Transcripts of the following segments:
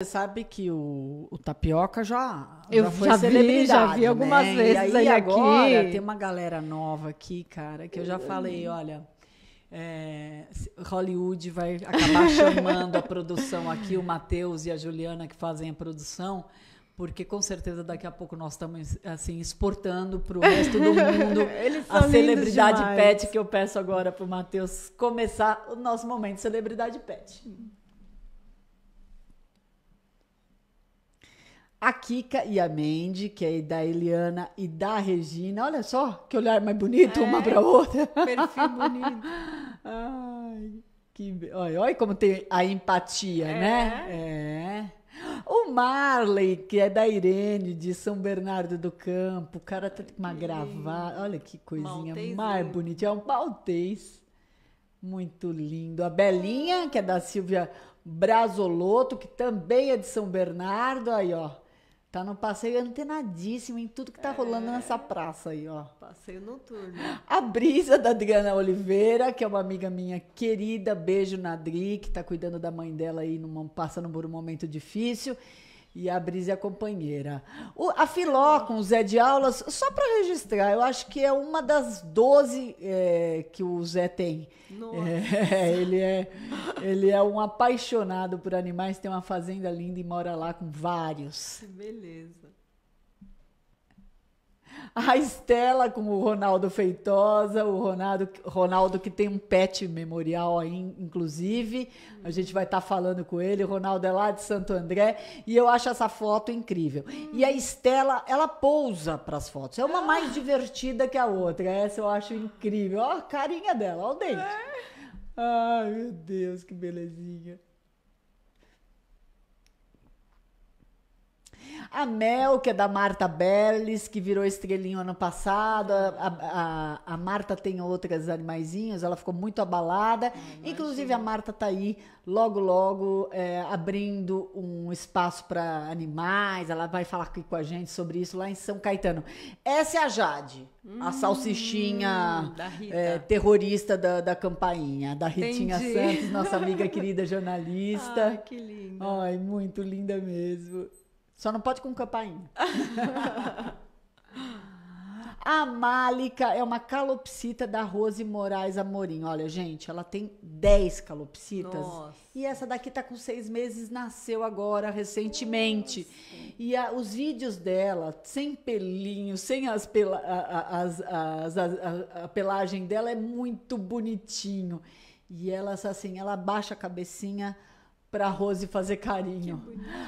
Você sabe que o, o Tapioca já, eu já foi já celebridade, vi, já vi né? algumas né? vezes e aí, agora aqui. tem uma galera nova aqui, cara, que eu já falei, olha, é, Hollywood vai acabar chamando a produção aqui, o Matheus e a Juliana que fazem a produção, porque com certeza daqui a pouco nós estamos assim exportando para o resto do mundo a celebridade demais. pet que eu peço agora para o Matheus começar o nosso momento celebridade pet. a Kika e a Mandy, que é da Eliana e da Regina. Olha só que olhar mais bonito é, uma para outra. Perfil bonito. Ai, que... olha, olha como tem a empatia, é. né? É. O Marley, que é da Irene, de São Bernardo do Campo. O cara tá com uma gravata. Olha que coisinha Maltese. mais né? bonita. É um maltês. Muito lindo. A Belinha, que é da Silvia Brazoloto, que também é de São Bernardo. Aí, ó. Tá no passeio antenadíssimo em tudo que tá é... rolando nessa é. praça aí, ó. Passeio noturno. A brisa da Adriana Oliveira, que é uma amiga minha querida, beijo na Adri, que tá cuidando da mãe dela aí, numa, passando por um momento difícil. E a Brisa é a companheira. O, a Filó com o Zé de Aulas, só para registrar, eu acho que é uma das 12 é, que o Zé tem. É, ele, é, ele é um apaixonado por animais, tem uma fazenda linda e mora lá com vários. Que beleza. A Estela com o Ronaldo Feitosa, o Ronaldo, Ronaldo que tem um pet memorial aí, inclusive. A gente vai estar tá falando com ele. O Ronaldo é lá de Santo André. E eu acho essa foto incrível. E a Estela, ela pousa para as fotos. É uma mais divertida que a outra. Essa eu acho incrível. Ó a carinha dela, ó o dente. É. Ai, meu Deus, que belezinha. A Mel, que é da Marta Bellis, que virou estrelinho ano passado. A, a, a Marta tem outras animaizinhas, ela ficou muito abalada. Ah, Imagina. Inclusive, a Marta tá aí logo, logo é, abrindo um espaço para animais. Ela vai falar aqui com a gente sobre isso lá em São Caetano. Essa é a Jade, hum, a salsichinha é, terrorista da, da campainha, da Ritinha Entendi. Santos, nossa amiga querida jornalista. Ai, ah, que linda. Ai, muito linda mesmo. Só não pode com campainha. A málica é uma calopsita da Rose Moraes Amorim. Olha, gente, ela tem 10 calopsitas. Nossa. E essa daqui tá com seis meses, nasceu agora, recentemente. Nossa. E a, os vídeos dela, sem pelinho, sem as pela, a, a, a, pelagem dela, é muito bonitinho. E ela, assim, ela abaixa a cabecinha para Rose fazer carinho.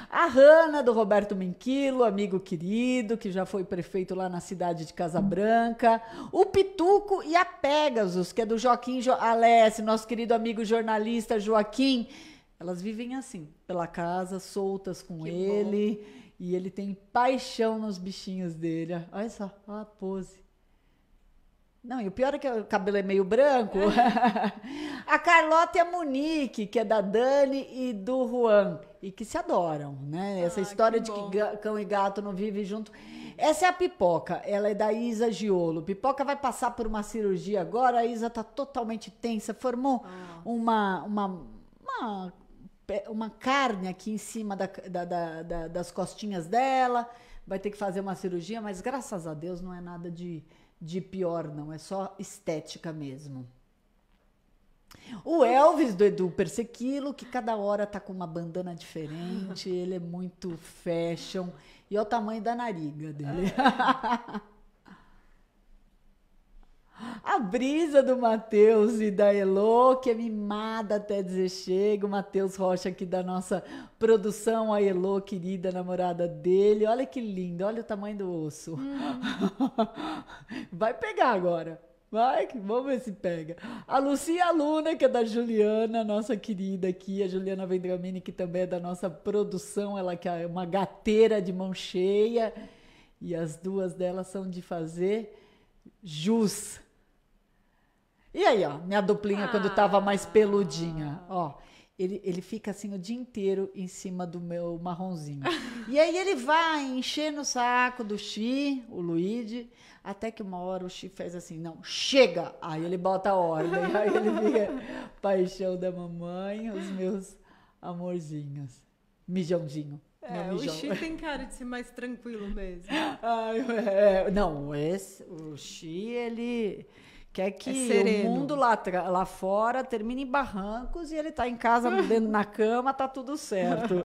A Rana do Roberto Menquilo, amigo querido, que já foi prefeito lá na cidade de Casabranca. O Pituco e a Pegasus, que é do Joaquim jo Alessi, nosso querido amigo jornalista Joaquim. Elas vivem assim, pela casa, soltas com que ele. Bom. E ele tem paixão nos bichinhos dele. Olha só, olha a pose. Não, e o pior é que o cabelo é meio branco. É. a Carlota e a Monique, que é da Dani e do Juan, e que se adoram, né? Essa ah, história que de bom. que cão e gato não vivem junto. Essa é a Pipoca, ela é da Isa Giolo. Pipoca vai passar por uma cirurgia agora, a Isa tá totalmente tensa, formou ah. uma, uma, uma, uma, carne aqui em cima da, da, da, das costinhas dela, vai ter que fazer uma cirurgia, mas graças a Deus não é nada de de pior, não, é só estética mesmo. O Elvis do Edu Persequilo, que cada hora tá com uma bandana diferente, ele é muito fashion. E olha é o tamanho da nariga dele. É. brisa do Matheus e da Elo, que é mimada até dizer chega. O Matheus Rocha aqui da nossa produção, a Elo, querida namorada dele. Olha que lindo, olha o tamanho do osso. Hum. Vai pegar agora. Vai, vamos ver se pega. A Lucia Luna, que é da Juliana, nossa querida aqui, a Juliana Vendramini, que também é da nossa produção, ela que é uma gateira de mão cheia. E as duas delas são de fazer jus e aí, ó, minha duplinha ah. quando tava mais peludinha, ó. Ele, ele fica assim o dia inteiro em cima do meu marronzinho. e aí ele vai enchendo o saco do Xi, o Luigi, até que uma hora o Xi faz assim, não, chega! Aí ele bota a ordem, aí ele fica paixão da mamãe, os meus amorzinhos. Mijãozinho. É, mijão. o Xi tem cara de ser mais tranquilo mesmo. Ai, é, não, esse, o Xi, ele quer é que é o mundo lá, lá fora termine em barrancos e ele está em casa, dentro, na cama, tá tudo certo.